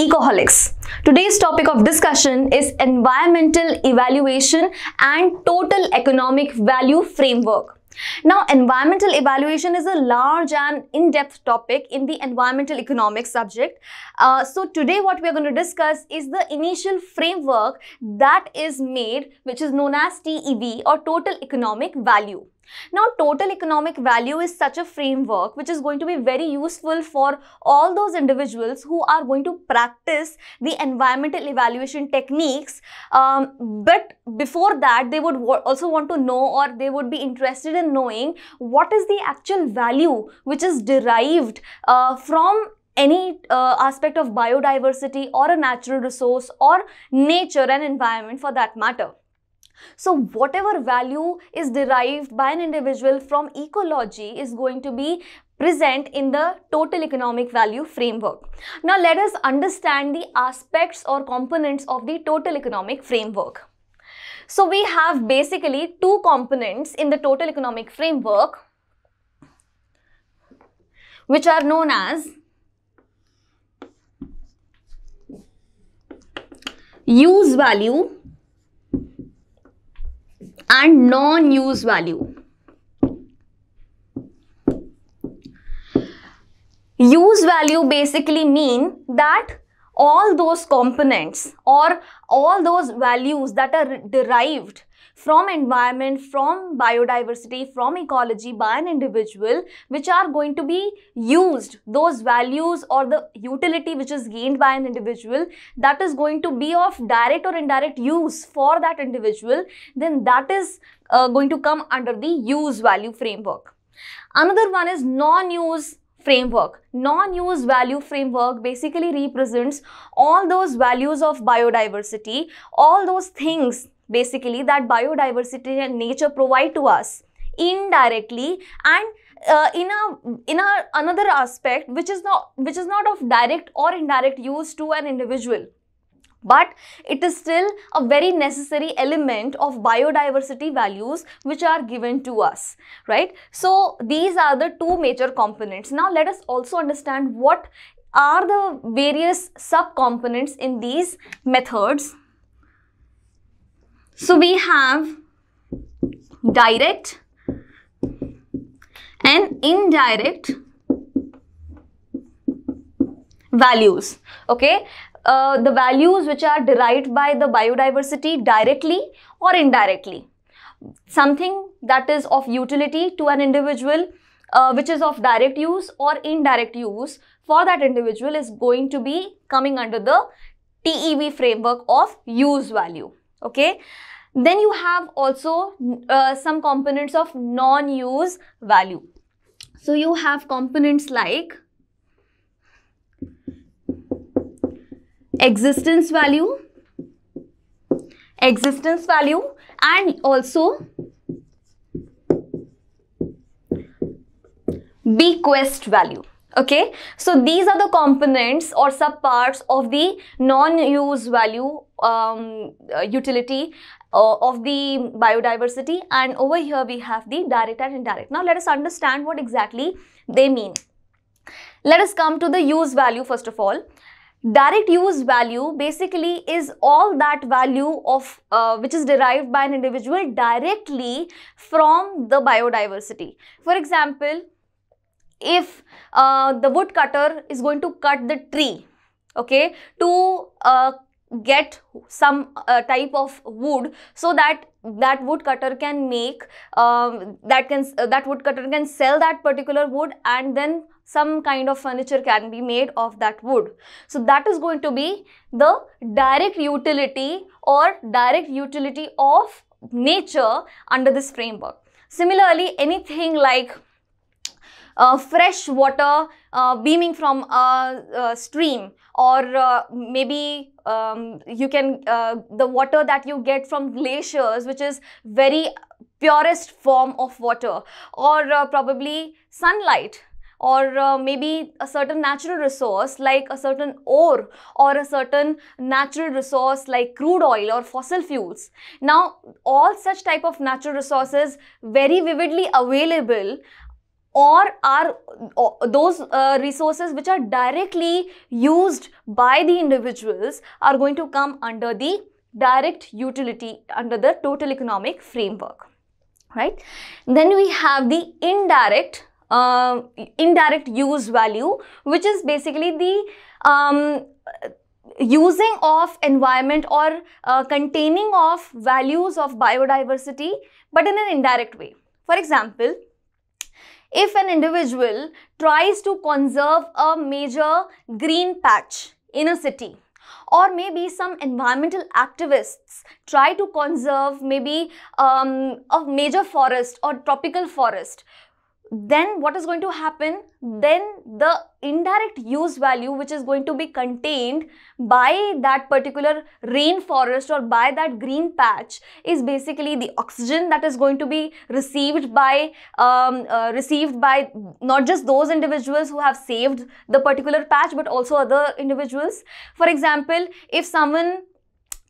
ecoholics. Today's topic of discussion is environmental evaluation and total economic value framework. Now, environmental evaluation is a large and in-depth topic in the environmental economics subject. Uh, so today what we are going to discuss is the initial framework that is made which is known as TEV or total economic value. Now, total economic value is such a framework which is going to be very useful for all those individuals who are going to practice the environmental evaluation techniques. Um, but before that, they would also want to know or they would be interested in knowing what is the actual value which is derived uh, from any uh, aspect of biodiversity or a natural resource or nature and environment for that matter. So whatever value is derived by an individual from ecology is going to be present in the total economic value framework. Now let us understand the aspects or components of the total economic framework. So we have basically two components in the total economic framework which are known as use value and non-use value. Use value basically mean that all those components or all those values that are derived from environment, from biodiversity, from ecology by an individual, which are going to be used, those values or the utility which is gained by an individual that is going to be of direct or indirect use for that individual, then that is uh, going to come under the use value framework. Another one is non-use framework. Non-use value framework basically represents all those values of biodiversity, all those things basically that biodiversity and nature provide to us indirectly and uh, in a in a another aspect which is not which is not of direct or indirect use to an individual but it is still a very necessary element of biodiversity values which are given to us right so these are the two major components now let us also understand what are the various sub components in these methods so we have direct and indirect values. Okay, uh, the values which are derived by the biodiversity directly or indirectly. Something that is of utility to an individual uh, which is of direct use or indirect use for that individual is going to be coming under the TEV framework of use value okay then you have also uh, some components of non-use value so you have components like existence value existence value and also bequest value okay so these are the components or subparts of the non-use value um, uh, utility uh, of the biodiversity and over here we have the direct and indirect. Now let us understand what exactly they mean. Let us come to the use value first of all. Direct use value basically is all that value of uh, which is derived by an individual directly from the biodiversity. For example, if uh, the woodcutter is going to cut the tree, okay, to uh, get some uh, type of wood so that that wood cutter can make um, that can uh, that wood cutter can sell that particular wood and then some kind of furniture can be made of that wood so that is going to be the direct utility or direct utility of nature under this framework similarly anything like uh, fresh water uh, beaming from a, a stream or uh, maybe um, you can uh, the water that you get from glaciers which is very purest form of water or uh, probably sunlight or uh, maybe a certain natural resource like a certain ore or a certain natural resource like crude oil or fossil fuels. Now, all such type of natural resources very vividly available or are those uh, resources which are directly used by the individuals are going to come under the direct utility under the total economic framework right then we have the indirect uh, indirect use value which is basically the um, using of environment or uh, containing of values of biodiversity but in an indirect way for example if an individual tries to conserve a major green patch in a city or maybe some environmental activists try to conserve maybe um, a major forest or tropical forest then what is going to happen then the indirect use value which is going to be contained by that particular rainforest or by that green patch is basically the oxygen that is going to be received by um, uh, received by not just those individuals who have saved the particular patch but also other individuals for example if someone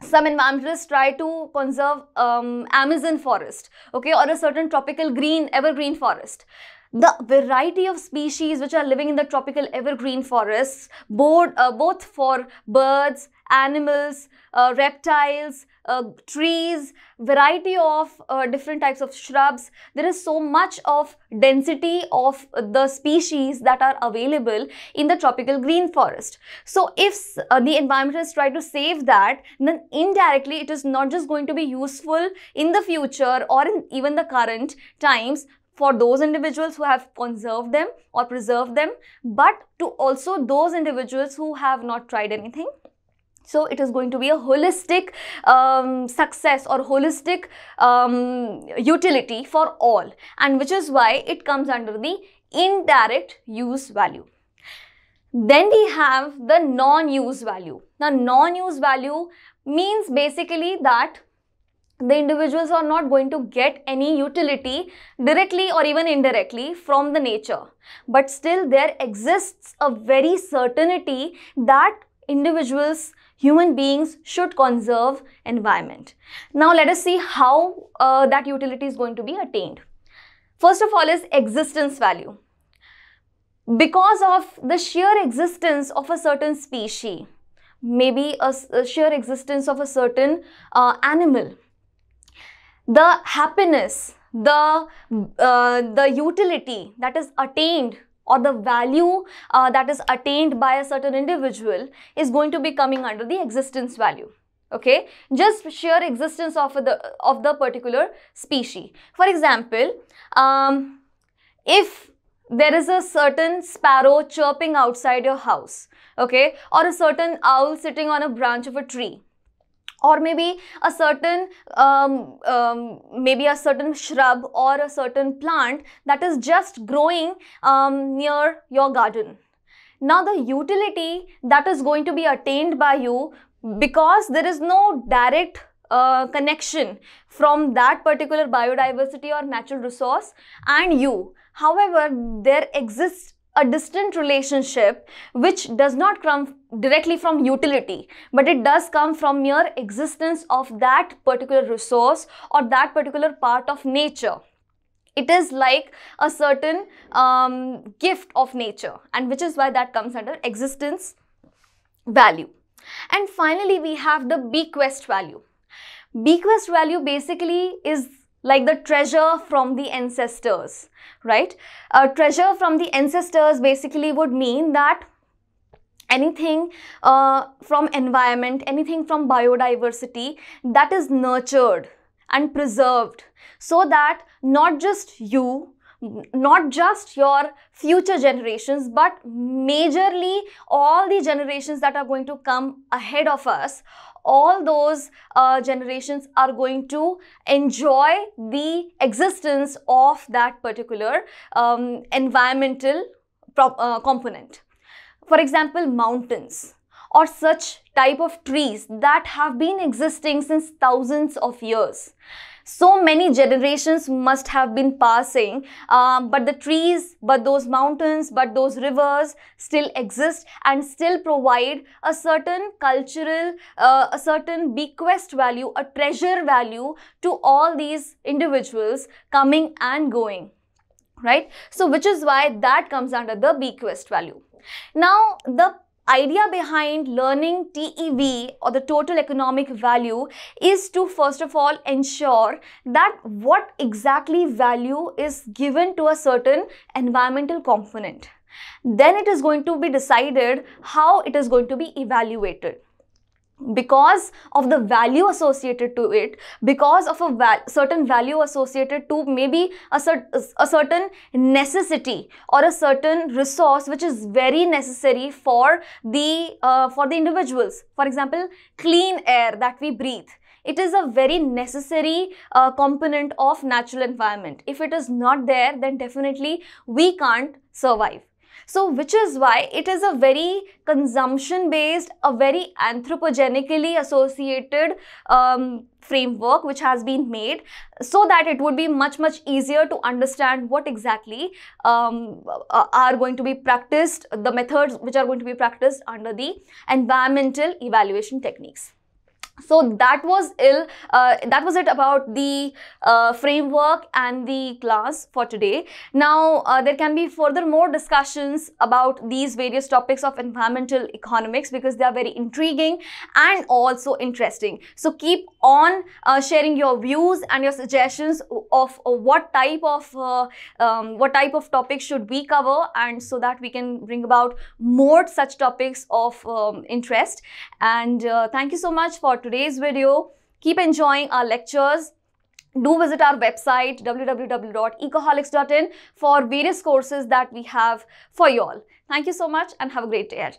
some environmentalists try to conserve um, Amazon forest, okay, or a certain tropical green, evergreen forest the variety of species which are living in the tropical evergreen forests, both, uh, both for birds, animals, uh, reptiles, uh, trees, variety of uh, different types of shrubs. There is so much of density of the species that are available in the tropical green forest. So if uh, the environmentalists try to save that, then indirectly it is not just going to be useful in the future or in even the current times, for those individuals who have conserved them or preserved them, but to also those individuals who have not tried anything. So it is going to be a holistic um, success or holistic um, utility for all and which is why it comes under the indirect use value. Then we have the non-use value. Now non-use value means basically that the individuals are not going to get any utility directly or even indirectly from the nature. But still there exists a very certainty that individuals, human beings should conserve environment. Now let us see how uh, that utility is going to be attained. First of all is existence value. Because of the sheer existence of a certain species, maybe a, a sheer existence of a certain uh, animal, the happiness, the, uh, the utility that is attained or the value uh, that is attained by a certain individual is going to be coming under the existence value okay just sheer existence of the of the particular species for example um, if there is a certain sparrow chirping outside your house okay or a certain owl sitting on a branch of a tree or maybe a certain um, um, maybe a certain shrub or a certain plant that is just growing um, near your garden. Now the utility that is going to be attained by you because there is no direct uh, connection from that particular biodiversity or natural resource and you. However, there exists a distant relationship which does not come directly from utility but it does come from mere existence of that particular resource or that particular part of nature it is like a certain um, gift of nature and which is why that comes under existence value and finally we have the bequest value bequest value basically is like the treasure from the ancestors, right? A treasure from the ancestors basically would mean that anything uh, from environment, anything from biodiversity that is nurtured and preserved so that not just you, not just your future generations, but majorly all the generations that are going to come ahead of us, all those uh, generations are going to enjoy the existence of that particular um, environmental uh, component. For example, mountains or such type of trees that have been existing since thousands of years. So many generations must have been passing, um, but the trees, but those mountains, but those rivers still exist and still provide a certain cultural, uh, a certain bequest value, a treasure value to all these individuals coming and going right? So which is why that comes under the bequest value. Now the idea behind learning TEV or the total economic value is to first of all ensure that what exactly value is given to a certain environmental component. Then it is going to be decided how it is going to be evaluated because of the value associated to it because of a val certain value associated to maybe a, cer a certain necessity or a certain resource which is very necessary for the uh, for the individuals for example clean air that we breathe it is a very necessary uh, component of natural environment if it is not there then definitely we can't survive so which is why it is a very consumption based, a very anthropogenically associated um, framework which has been made so that it would be much much easier to understand what exactly um, are going to be practiced, the methods which are going to be practiced under the environmental evaluation techniques so that was ill uh, that was it about the uh, framework and the class for today now uh, there can be further more discussions about these various topics of environmental economics because they are very intriguing and also interesting so keep on uh, sharing your views and your suggestions of uh, what type of uh, um, what type of topics should we cover and so that we can bring about more such topics of um, interest and thank you so much for today today's video. Keep enjoying our lectures. Do visit our website www.ecoholics.in for various courses that we have for you all. Thank you so much and have a great day.